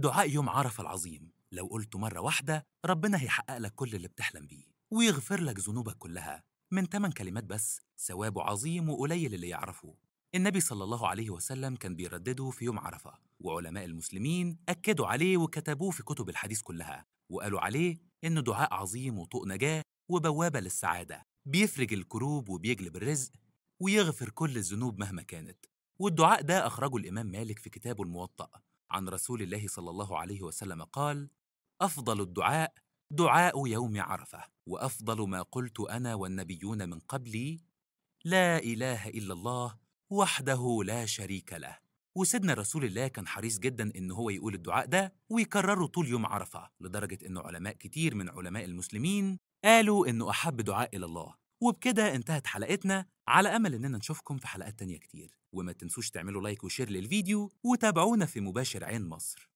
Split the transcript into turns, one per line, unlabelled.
دعاء يوم عرفة العظيم لو قلته مرة واحدة ربنا هيحقق لك كل اللي بتحلم بيه ويغفر لك ذنوبك كلها من ثمان كلمات بس ثوابه عظيم وقليل اللي يعرفه النبي صلى الله عليه وسلم كان بيردده في يوم عرفة وعلماء المسلمين أكدوا عليه وكتبوه في كتب الحديث كلها وقالوا عليه إنه دعاء عظيم وطوق نجاة وبوابة للسعادة بيفرج الكروب وبيجلب الرزق ويغفر كل الذنوب مهما كانت والدعاء ده أخرجه الإمام مالك في كتابه الموطأ عن رسول الله صلى الله عليه وسلم قال افضل الدعاء دعاء يوم عرفه وافضل ما قلت انا والنبيون من قبلي لا اله الا الله وحده لا شريك له وسيدنا رسول الله كان حريص جدا ان هو يقول الدعاء ده ويكرره طول يوم عرفه لدرجه ان علماء كتير من علماء المسلمين قالوا انه احب دعاء الى الله وبكده انتهت حلقتنا على امل اننا نشوفكم في حلقات تانية كتير وما تنسوش تعملوا لايك وشير للفيديو وتابعونا في مباشر عين مصر